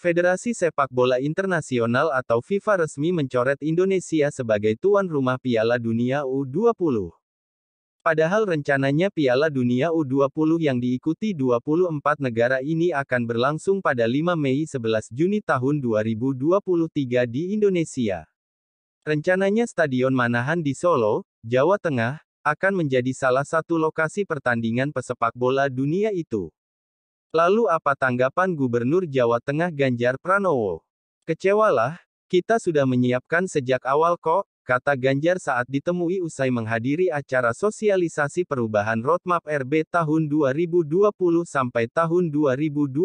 Federasi Sepak Bola Internasional atau FIFA resmi mencoret Indonesia sebagai tuan rumah Piala Dunia U20. Padahal rencananya Piala Dunia U20 yang diikuti 24 negara ini akan berlangsung pada 5 Mei 11 Juni tahun 2023 di Indonesia. Rencananya Stadion Manahan di Solo, Jawa Tengah, akan menjadi salah satu lokasi pertandingan pesepak bola dunia itu. Lalu apa tanggapan Gubernur Jawa Tengah Ganjar Pranowo? Kecewalah, kita sudah menyiapkan sejak awal kok, kata Ganjar saat ditemui usai menghadiri acara sosialisasi perubahan roadmap RB tahun 2020 sampai tahun 2024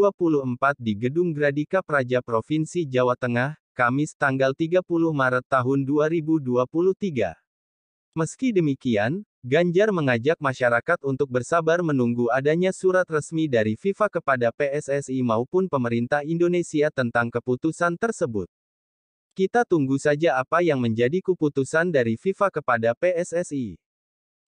di Gedung Gradika Praja Provinsi Jawa Tengah, Kamis tanggal 30 Maret tahun 2023. Meski demikian, Ganjar mengajak masyarakat untuk bersabar menunggu adanya surat resmi dari FIFA kepada PSSI maupun pemerintah Indonesia tentang keputusan tersebut. Kita tunggu saja apa yang menjadi keputusan dari FIFA kepada PSSI.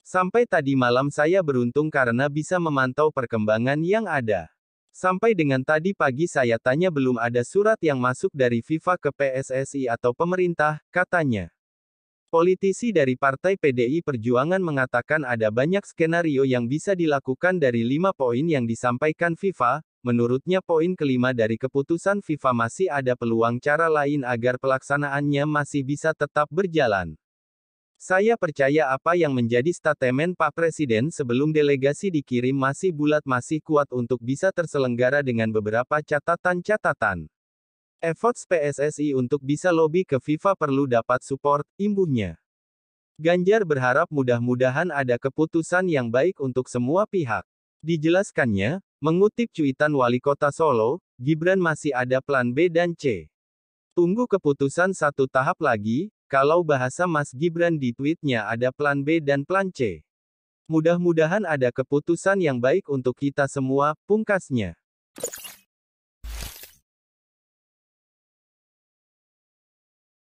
Sampai tadi malam saya beruntung karena bisa memantau perkembangan yang ada. Sampai dengan tadi pagi saya tanya belum ada surat yang masuk dari FIFA ke PSSI atau pemerintah, katanya. Politisi dari Partai PDI Perjuangan mengatakan ada banyak skenario yang bisa dilakukan dari lima poin yang disampaikan FIFA, menurutnya poin kelima dari keputusan FIFA masih ada peluang cara lain agar pelaksanaannya masih bisa tetap berjalan. Saya percaya apa yang menjadi statement Pak Presiden sebelum delegasi dikirim masih bulat masih kuat untuk bisa terselenggara dengan beberapa catatan-catatan. Efforts PSSI untuk bisa lobby ke FIFA perlu dapat support, imbuhnya. Ganjar berharap mudah-mudahan ada keputusan yang baik untuk semua pihak. Dijelaskannya, mengutip cuitan Wali Kota Solo, Gibran masih ada plan B dan C. Tunggu keputusan satu tahap lagi, kalau bahasa Mas Gibran di tweetnya ada plan B dan plan C. Mudah-mudahan ada keputusan yang baik untuk kita semua, pungkasnya.